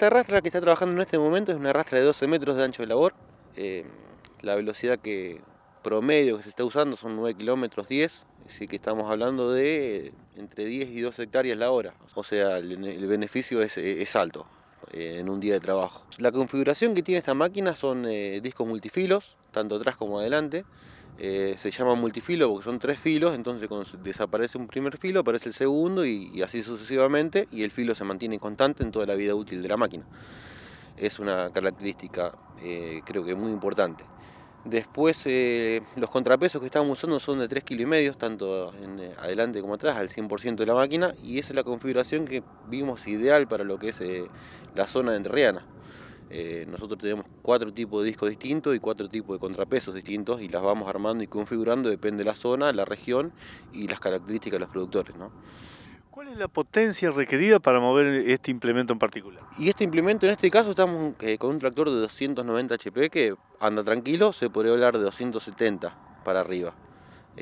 Esta rastra que está trabajando en este momento es una rastra de 12 metros de ancho de labor. Eh, la velocidad que promedio que se está usando son 9 kilómetros 10, así que estamos hablando de entre 10 y 12 hectáreas la hora. O sea, el, beneficio es, alto eh, en un día de trabajo. La configuración que tiene esta máquina son eh, discos multifilos, tanto atrás como adelante. Eh, se llama multifilo porque son tres filos, entonces desaparece un primer filo aparece el segundo y, así sucesivamente y el filo se mantiene constante en toda la vida útil de la máquina. Es una característica eh, creo que muy importante. Después eh, los contrapesos que estamos usando son de 3 kg, y medio, tanto adelante como atrás, al 100% de la máquina y esa es la configuración que vimos ideal para lo que es la zona de entrerriana. Eh, nosotros tenemos cuatro tipos de discos distintos y cuatro tipos de contrapesos distintos y las vamos armando y configurando, depende de la zona, la región y las características de los productores. ¿Cuál es la potencia requerida para mover este implemento en particular? Y este implemento, en este caso, estamos eh, con un tractor de 290 HP que anda tranquilo, se podría hablar de 270 para arriba.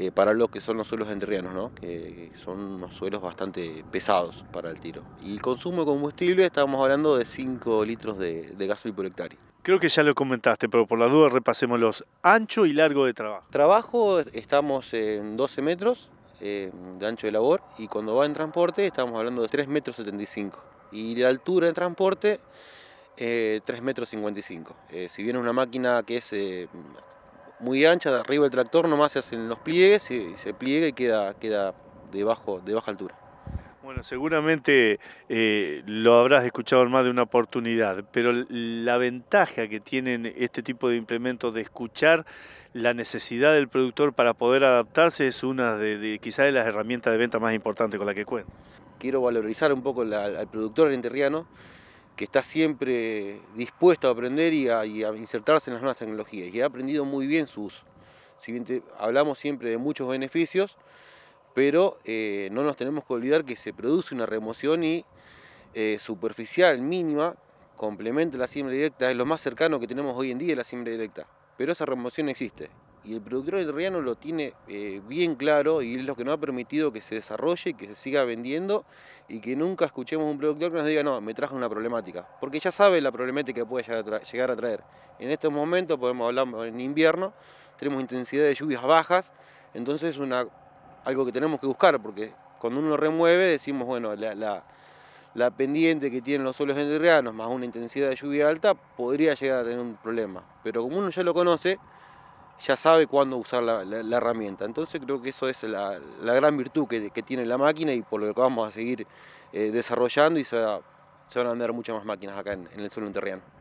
Eh, para lo que son los suelos enterrianos, ¿no? que son unos suelos bastante pesados para el tiro. Y el consumo de combustible, estamos hablando de 5 litros de, de gasoil por hectárea. Creo que ya lo comentaste, pero por la duda repasemos los ancho y largo de trabajo. Trabajo estamos en 12 metros eh, de ancho de labor y cuando va en transporte estamos hablando de 3 metros 75 y la altura de transporte eh, 3 metros eh, si bien es una máquina que es muy ancha, de arriba el tractor nomás se hacen los pliegues y se pliega y queda, queda de, de baja altura. Bueno, seguramente eh, lo habrás escuchado en más de una oportunidad, pero la ventaja que tienen este tipo de implementos de escuchar la necesidad del productor para poder adaptarse es una de, quizás de las herramientas de venta más importantes con la que cuenta. Quiero valorizar un poco al productor interriano que está siempre dispuesto a aprender y a, insertarse en las nuevas tecnologías y ha aprendido muy bien su uso. hablamos siempre de muchos beneficios, pero eh, no nos tenemos que olvidar que se produce una remoción y eh, superficial, mínima, complementa la siembra directa, es lo más cercano que tenemos hoy en día la siembra directa, pero esa remoción existe y el productor terriano lo tiene eh, bien claro y es lo que nos ha permitido que se desarrolle, y que se siga vendiendo y que nunca escuchemos un productor que nos diga, no, me trajo una problemática, porque ya sabe la problemática que puede llegar a traer. En estos momentos, podemos hablar en invierno, tenemos intensidad de lluvias bajas, entonces es algo que tenemos que buscar, porque cuando uno lo remueve decimos, bueno, la, pendiente que tienen los suelos enderrianos más una intensidad de lluvia alta podría llegar a tener un problema, pero como uno ya lo conoce, ya sabe cuándo usar la, herramienta. Entonces creo que eso es la, gran virtud que, tiene la máquina y por lo que vamos a seguir eh, desarrollando y se, van a vender muchas más máquinas acá en, el suelo interriano.